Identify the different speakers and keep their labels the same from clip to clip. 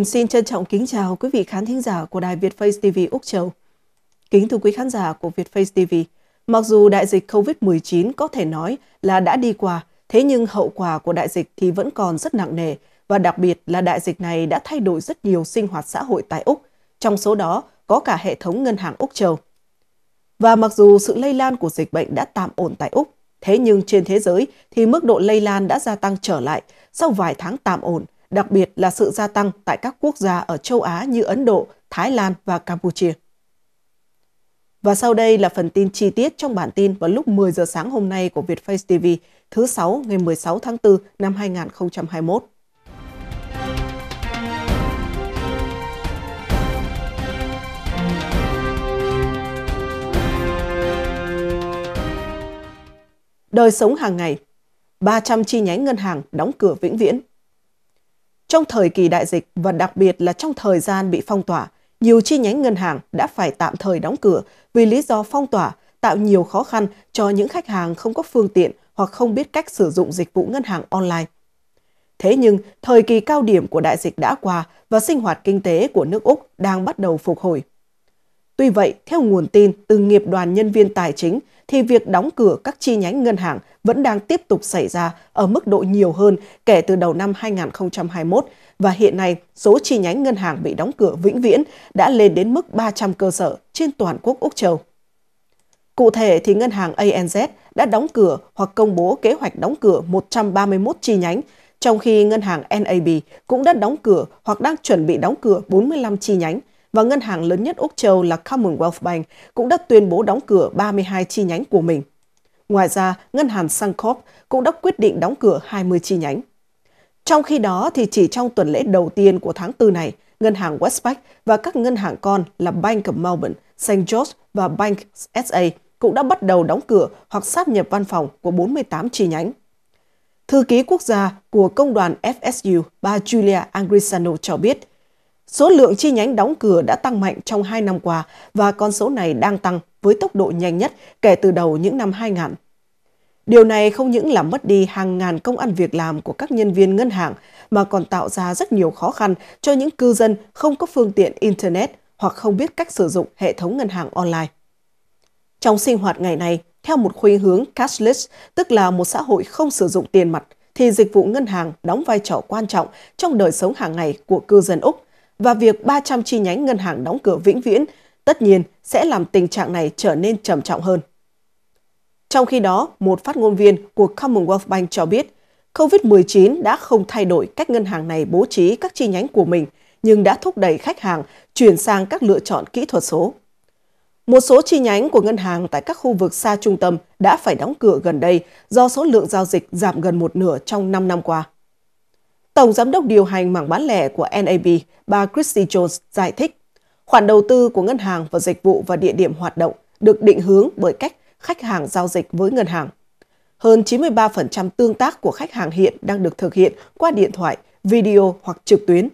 Speaker 1: Huyền xin trân trọng kính chào quý vị khán thính giả của đài Việt Face TV Úc Châu. Kính thưa quý khán giả của Việt Face TV, mặc dù đại dịch COVID-19 có thể nói là đã đi qua, thế nhưng hậu quả của đại dịch thì vẫn còn rất nặng nề và đặc biệt là đại dịch này đã thay đổi rất nhiều sinh hoạt xã hội tại Úc, trong số đó có cả hệ thống ngân hàng Úc Châu. Và mặc dù sự lây lan của dịch bệnh đã tạm ổn tại Úc, thế nhưng trên thế giới thì mức độ lây lan đã gia tăng trở lại sau vài tháng tạm ổn – đặc biệt là sự gia tăng tại các quốc gia ở châu Á như Ấn Độ, Thái Lan và Campuchia. Và sau đây là phần tin chi tiết trong bản tin vào lúc 10 giờ sáng hôm nay của Vietface TV, thứ 6 ngày 16 tháng 4 năm 2021. Đời sống hàng ngày 300 chi nhánh ngân hàng đóng cửa vĩnh viễn trong thời kỳ đại dịch và đặc biệt là trong thời gian bị phong tỏa, nhiều chi nhánh ngân hàng đã phải tạm thời đóng cửa vì lý do phong tỏa tạo nhiều khó khăn cho những khách hàng không có phương tiện hoặc không biết cách sử dụng dịch vụ ngân hàng online. Thế nhưng, thời kỳ cao điểm của đại dịch đã qua và sinh hoạt kinh tế của nước Úc đang bắt đầu phục hồi. Tuy vậy, theo nguồn tin từ nghiệp đoàn nhân viên tài chính thì việc đóng cửa các chi nhánh ngân hàng vẫn đang tiếp tục xảy ra ở mức độ nhiều hơn kể từ đầu năm 2021 và hiện nay số chi nhánh ngân hàng bị đóng cửa vĩnh viễn đã lên đến mức 300 cơ sở trên toàn quốc Úc Châu. Cụ thể thì ngân hàng ANZ đã đóng cửa hoặc công bố kế hoạch đóng cửa 131 chi nhánh, trong khi ngân hàng NAB cũng đã đóng cửa hoặc đang chuẩn bị đóng cửa 45 chi nhánh, và ngân hàng lớn nhất Úc Châu là Commonwealth Bank cũng đã tuyên bố đóng cửa 32 chi nhánh của mình. Ngoài ra, ngân hàng Suncorp cũng đã quyết định đóng cửa 20 chi nhánh. Trong khi đó, thì chỉ trong tuần lễ đầu tiên của tháng 4 này, ngân hàng Westpac và các ngân hàng con là Bank of Melbourne, St. George và Bank SA cũng đã bắt đầu đóng cửa hoặc sáp nhập văn phòng của 48 chi nhánh. Thư ký quốc gia của công đoàn FSU, bà Julia Angrisano cho biết, Số lượng chi nhánh đóng cửa đã tăng mạnh trong 2 năm qua và con số này đang tăng với tốc độ nhanh nhất kể từ đầu những năm 2000. Điều này không những làm mất đi hàng ngàn công ăn việc làm của các nhân viên ngân hàng mà còn tạo ra rất nhiều khó khăn cho những cư dân không có phương tiện Internet hoặc không biết cách sử dụng hệ thống ngân hàng online. Trong sinh hoạt ngày nay, theo một khuynh hướng cashless, tức là một xã hội không sử dụng tiền mặt, thì dịch vụ ngân hàng đóng vai trò quan trọng trong đời sống hàng ngày của cư dân Úc – và việc 300 chi nhánh ngân hàng đóng cửa vĩnh viễn tất nhiên sẽ làm tình trạng này trở nên trầm trọng hơn. Trong khi đó, một phát ngôn viên của Commonwealth Bank cho biết, COVID-19 đã không thay đổi cách ngân hàng này bố trí các chi nhánh của mình, nhưng đã thúc đẩy khách hàng chuyển sang các lựa chọn kỹ thuật số. Một số chi nhánh của ngân hàng tại các khu vực xa trung tâm đã phải đóng cửa gần đây do số lượng giao dịch giảm gần một nửa trong 5 năm qua. Tổng giám đốc điều hành mảng bán lẻ của NAB, bà Christy Jones giải thích, khoản đầu tư của ngân hàng vào dịch vụ và địa điểm hoạt động được định hướng bởi cách khách hàng giao dịch với ngân hàng. Hơn 93% tương tác của khách hàng hiện đang được thực hiện qua điện thoại, video hoặc trực tuyến.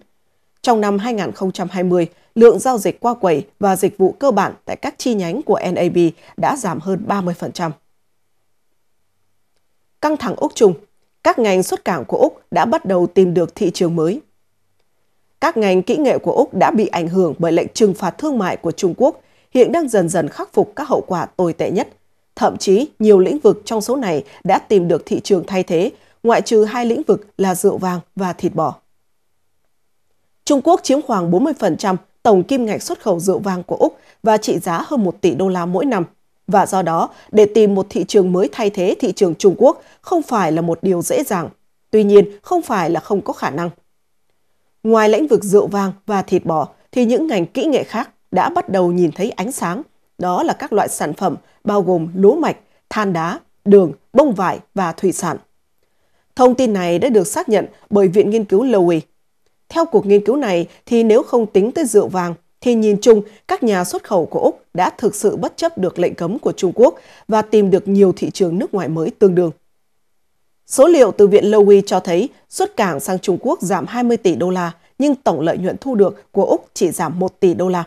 Speaker 1: Trong năm 2020, lượng giao dịch qua quầy và dịch vụ cơ bản tại các chi nhánh của NAB đã giảm hơn 30%. Căng thẳng Úc Trung các ngành xuất cảng của Úc đã bắt đầu tìm được thị trường mới. Các ngành kỹ nghệ của Úc đã bị ảnh hưởng bởi lệnh trừng phạt thương mại của Trung Quốc, hiện đang dần dần khắc phục các hậu quả tồi tệ nhất. Thậm chí, nhiều lĩnh vực trong số này đã tìm được thị trường thay thế, ngoại trừ hai lĩnh vực là rượu vàng và thịt bò. Trung Quốc chiếm khoảng 40% tổng kim ngạch xuất khẩu rượu vàng của Úc và trị giá hơn 1 tỷ đô la mỗi năm. Và do đó, để tìm một thị trường mới thay thế thị trường Trung Quốc không phải là một điều dễ dàng. Tuy nhiên, không phải là không có khả năng. Ngoài lĩnh vực rượu vang và thịt bò, thì những ngành kỹ nghệ khác đã bắt đầu nhìn thấy ánh sáng. Đó là các loại sản phẩm bao gồm lúa mạch, than đá, đường, bông vải và thủy sản. Thông tin này đã được xác nhận bởi Viện Nghiên cứu Lowy. E. Theo cuộc nghiên cứu này thì nếu không tính tới rượu vàng thì nhìn chung các nhà xuất khẩu của Úc đã thực sự bất chấp được lệnh cấm của Trung Quốc và tìm được nhiều thị trường nước ngoài mới tương đương. Số liệu từ Viện Lowy cho thấy xuất cảng sang Trung Quốc giảm 20 tỷ đô la, nhưng tổng lợi nhuận thu được của Úc chỉ giảm 1 tỷ đô la.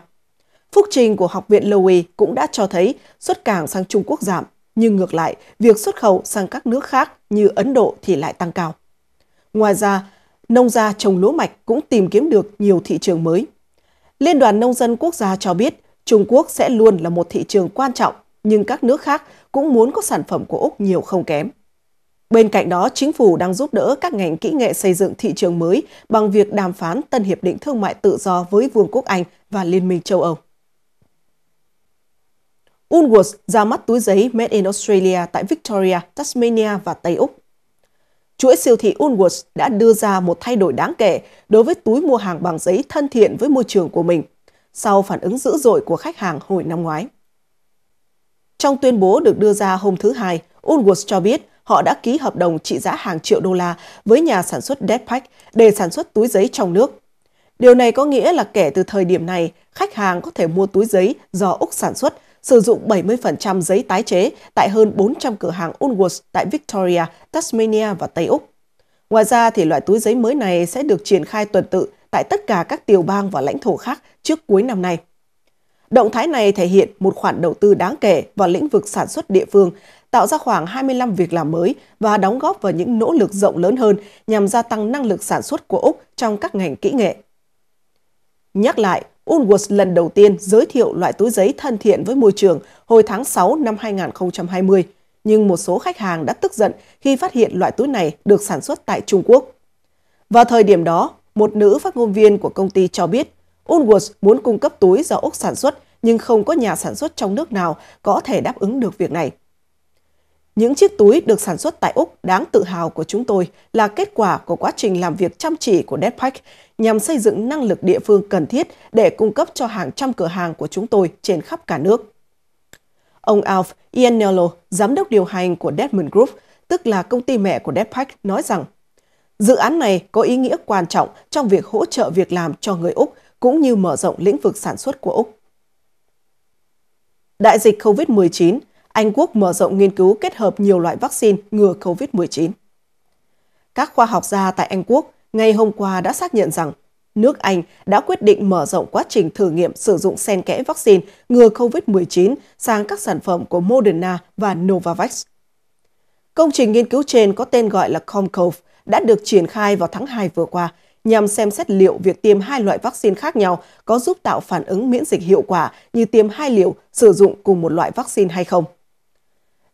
Speaker 1: Phúc trình của Học viện Lowy cũng đã cho thấy xuất cảng sang Trung Quốc giảm, nhưng ngược lại, việc xuất khẩu sang các nước khác như Ấn Độ thì lại tăng cao. Ngoài ra, nông gia trồng lúa mạch cũng tìm kiếm được nhiều thị trường mới – Liên đoàn Nông dân Quốc gia cho biết Trung Quốc sẽ luôn là một thị trường quan trọng, nhưng các nước khác cũng muốn có sản phẩm của Úc nhiều không kém. Bên cạnh đó, chính phủ đang giúp đỡ các ngành kỹ nghệ xây dựng thị trường mới bằng việc đàm phán tân hiệp định thương mại tự do với Vương quốc Anh và Liên minh châu Âu. Woolworths ra mắt túi giấy Made in Australia tại Victoria, Tasmania và Tây Úc chuỗi siêu thị Woolworths đã đưa ra một thay đổi đáng kể đối với túi mua hàng bằng giấy thân thiện với môi trường của mình, sau phản ứng dữ dội của khách hàng hồi năm ngoái. Trong tuyên bố được đưa ra hôm thứ Hai, Woolworths cho biết họ đã ký hợp đồng trị giá hàng triệu đô la với nhà sản xuất Deadpack để sản xuất túi giấy trong nước. Điều này có nghĩa là kể từ thời điểm này, khách hàng có thể mua túi giấy do Úc sản xuất sử dụng 70% giấy tái chế tại hơn 400 cửa hàng Woolworths tại Victoria, Tasmania và Tây Úc. Ngoài ra, thì loại túi giấy mới này sẽ được triển khai tuần tự tại tất cả các tiểu bang và lãnh thổ khác trước cuối năm nay. Động thái này thể hiện một khoản đầu tư đáng kể vào lĩnh vực sản xuất địa phương, tạo ra khoảng 25 việc làm mới và đóng góp vào những nỗ lực rộng lớn hơn nhằm gia tăng năng lực sản xuất của Úc trong các ngành kỹ nghệ. Nhắc lại, Woolworths lần đầu tiên giới thiệu loại túi giấy thân thiện với môi trường hồi tháng 6 năm 2020, nhưng một số khách hàng đã tức giận khi phát hiện loại túi này được sản xuất tại Trung Quốc. Vào thời điểm đó, một nữ phát ngôn viên của công ty cho biết Woolworths muốn cung cấp túi do Úc sản xuất nhưng không có nhà sản xuất trong nước nào có thể đáp ứng được việc này. Những chiếc túi được sản xuất tại Úc đáng tự hào của chúng tôi là kết quả của quá trình làm việc chăm chỉ của Deadpack nhằm xây dựng năng lực địa phương cần thiết để cung cấp cho hàng trăm cửa hàng của chúng tôi trên khắp cả nước. Ông Alf Ianello, giám đốc điều hành của Deadman Group, tức là công ty mẹ của Deadpack, nói rằng dự án này có ý nghĩa quan trọng trong việc hỗ trợ việc làm cho người Úc cũng như mở rộng lĩnh vực sản xuất của Úc. Đại dịch COVID-19 anh Quốc mở rộng nghiên cứu kết hợp nhiều loại vaccine ngừa COVID-19. Các khoa học gia tại Anh Quốc ngày hôm qua đã xác nhận rằng nước Anh đã quyết định mở rộng quá trình thử nghiệm sử dụng xen kẽ vaccine ngừa COVID-19 sang các sản phẩm của Moderna và Novavax. Công trình nghiên cứu trên có tên gọi là Comcove đã được triển khai vào tháng 2 vừa qua nhằm xem xét liệu việc tiêm hai loại vaccine khác nhau có giúp tạo phản ứng miễn dịch hiệu quả như tiêm hai liều sử dụng cùng một loại vaccine hay không.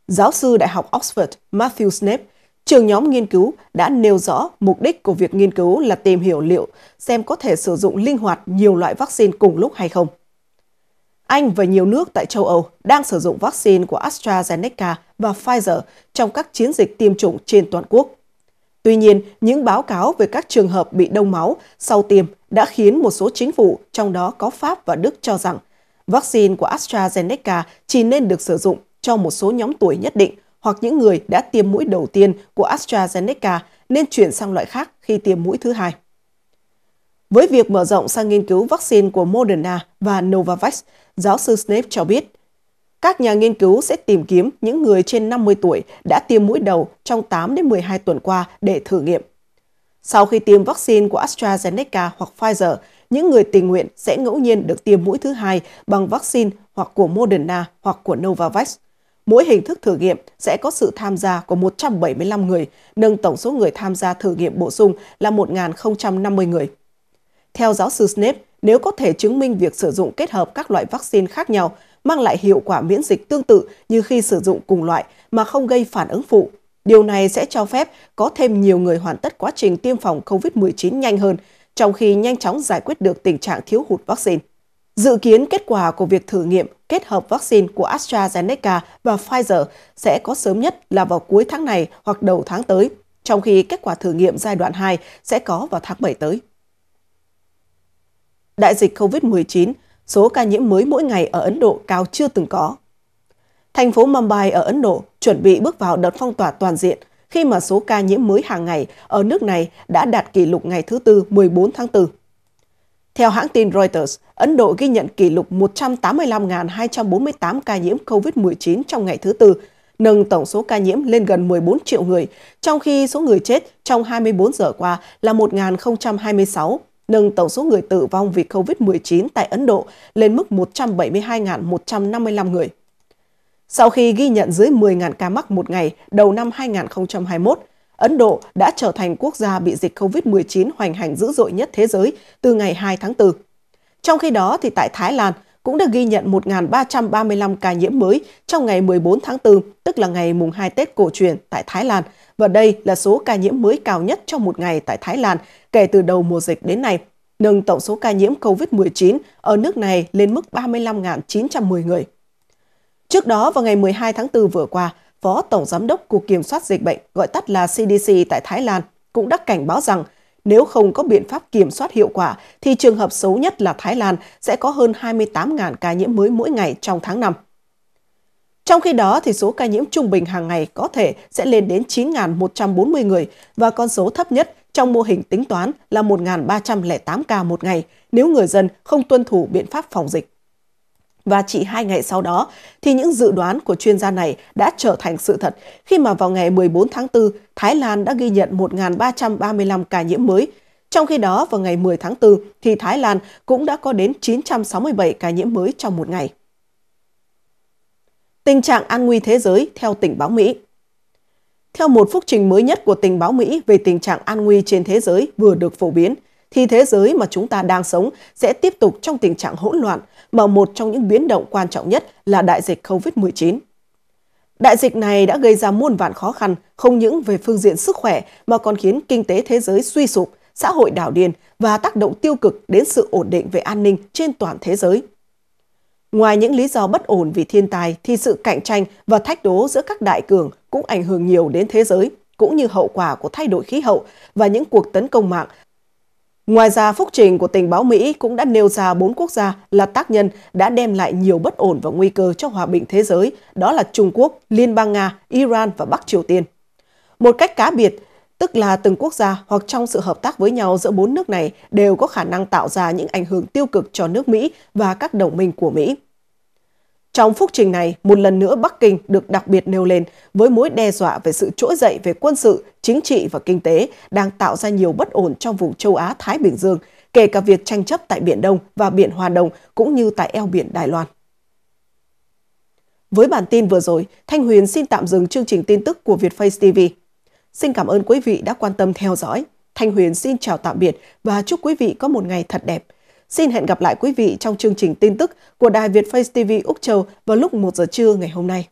Speaker 1: Giáo sư Đại học Oxford Matthew Snape, trường nhóm nghiên cứu đã nêu rõ mục đích của việc nghiên cứu là tìm hiểu liệu xem có thể sử dụng linh hoạt nhiều loại vaccine cùng lúc hay không. Anh và nhiều nước tại châu Âu đang sử dụng vaccine của AstraZeneca và Pfizer trong các chiến dịch tiêm chủng trên toàn quốc. Tuy nhiên, những báo cáo về các trường hợp bị đông máu sau tiêm đã khiến một số chính phủ, trong đó có Pháp và Đức cho rằng vaccine của AstraZeneca chỉ nên được sử dụng cho một số nhóm tuổi nhất định hoặc những người đã tiêm mũi đầu tiên của AstraZeneca nên chuyển sang loại khác khi tiêm mũi thứ hai. Với việc mở rộng sang nghiên cứu vaccine của Moderna và Novavax, giáo sư Snape cho biết, các nhà nghiên cứu sẽ tìm kiếm những người trên 50 tuổi đã tiêm mũi đầu trong 8 đến 12 tuần qua để thử nghiệm. Sau khi tiêm vaccine của AstraZeneca hoặc Pfizer, những người tình nguyện sẽ ngẫu nhiên được tiêm mũi thứ hai bằng vaccine hoặc của Moderna hoặc của Novavax Mỗi hình thức thử nghiệm sẽ có sự tham gia của 175 người, nâng tổng số người tham gia thử nghiệm bổ sung là 1.050 người. Theo giáo sư Snape, nếu có thể chứng minh việc sử dụng kết hợp các loại vaccine khác nhau mang lại hiệu quả miễn dịch tương tự như khi sử dụng cùng loại mà không gây phản ứng phụ, điều này sẽ cho phép có thêm nhiều người hoàn tất quá trình tiêm phòng COVID-19 nhanh hơn, trong khi nhanh chóng giải quyết được tình trạng thiếu hụt vaccine. Dự kiến kết quả của việc thử nghiệm kết hợp vaccine của AstraZeneca và Pfizer sẽ có sớm nhất là vào cuối tháng này hoặc đầu tháng tới, trong khi kết quả thử nghiệm giai đoạn 2 sẽ có vào tháng 7 tới. Đại dịch COVID-19, số ca nhiễm mới mỗi ngày ở Ấn Độ cao chưa từng có. Thành phố Mumbai ở Ấn Độ chuẩn bị bước vào đợt phong tỏa toàn diện khi mà số ca nhiễm mới hàng ngày ở nước này đã đạt kỷ lục ngày thứ Tư 14 tháng 4. Theo hãng tin Reuters, Ấn Độ ghi nhận kỷ lục 185.248 ca nhiễm COVID-19 trong ngày thứ Tư, nâng tổng số ca nhiễm lên gần 14 triệu người, trong khi số người chết trong 24 giờ qua là 1.026, nâng tổng số người tử vong vì COVID-19 tại Ấn Độ lên mức 172.155 người. Sau khi ghi nhận dưới 10.000 ca mắc một ngày đầu năm 2021, Ấn Độ đã trở thành quốc gia bị dịch COVID-19 hoành hành dữ dội nhất thế giới từ ngày 2 tháng 4. Trong khi đó, thì tại Thái Lan cũng đã ghi nhận 1.335 ca nhiễm mới trong ngày 14 tháng 4, tức là ngày mùng 2 Tết cổ truyền tại Thái Lan. Và đây là số ca nhiễm mới cao nhất trong một ngày tại Thái Lan kể từ đầu mùa dịch đến nay, nâng tổng số ca nhiễm COVID-19 ở nước này lên mức 35.910 người. Trước đó, vào ngày 12 tháng 4 vừa qua, Phó Tổng Giám đốc Cục Kiểm soát Dịch bệnh, gọi tắt là CDC tại Thái Lan, cũng đã cảnh báo rằng nếu không có biện pháp kiểm soát hiệu quả, thì trường hợp xấu nhất là Thái Lan sẽ có hơn 28.000 ca nhiễm mới mỗi ngày trong tháng 5. Trong khi đó, thì số ca nhiễm trung bình hàng ngày có thể sẽ lên đến 9.140 người và con số thấp nhất trong mô hình tính toán là 1.308 ca một ngày nếu người dân không tuân thủ biện pháp phòng dịch và chỉ hai ngày sau đó, thì những dự đoán của chuyên gia này đã trở thành sự thật khi mà vào ngày 14 tháng 4, Thái Lan đã ghi nhận 1.335 ca nhiễm mới. Trong khi đó, vào ngày 10 tháng 4, thì Thái Lan cũng đã có đến 967 ca nhiễm mới trong một ngày. Tình trạng an nguy thế giới theo tình báo Mỹ Theo một phúc trình mới nhất của tình báo Mỹ về tình trạng an nguy trên thế giới vừa được phổ biến – thì thế giới mà chúng ta đang sống sẽ tiếp tục trong tình trạng hỗn loạn, mà một trong những biến động quan trọng nhất là đại dịch COVID-19. Đại dịch này đã gây ra muôn vạn khó khăn, không những về phương diện sức khỏe mà còn khiến kinh tế thế giới suy sụp, xã hội đảo điên và tác động tiêu cực đến sự ổn định về an ninh trên toàn thế giới. Ngoài những lý do bất ổn vì thiên tài, thì sự cạnh tranh và thách đố giữa các đại cường cũng ảnh hưởng nhiều đến thế giới, cũng như hậu quả của thay đổi khí hậu và những cuộc tấn công mạng Ngoài ra, phúc trình của tình báo Mỹ cũng đã nêu ra bốn quốc gia là tác nhân đã đem lại nhiều bất ổn và nguy cơ cho hòa bình thế giới, đó là Trung Quốc, Liên bang Nga, Iran và Bắc Triều Tiên. Một cách cá biệt, tức là từng quốc gia hoặc trong sự hợp tác với nhau giữa bốn nước này đều có khả năng tạo ra những ảnh hưởng tiêu cực cho nước Mỹ và các đồng minh của Mỹ. Trong phúc trình này, một lần nữa Bắc Kinh được đặc biệt nêu lên với mối đe dọa về sự trỗi dậy về quân sự, chính trị và kinh tế đang tạo ra nhiều bất ổn trong vùng châu Á-Thái Bình Dương, kể cả việc tranh chấp tại Biển Đông và Biển Hoa Đông cũng như tại eo biển Đài Loan. Với bản tin vừa rồi, Thanh Huyền xin tạm dừng chương trình tin tức của Vietface TV. Xin cảm ơn quý vị đã quan tâm theo dõi. Thanh Huyền xin chào tạm biệt và chúc quý vị có một ngày thật đẹp. Xin hẹn gặp lại quý vị trong chương trình tin tức của Đài Việt Face TV Úc Châu vào lúc 1 giờ trưa ngày hôm nay.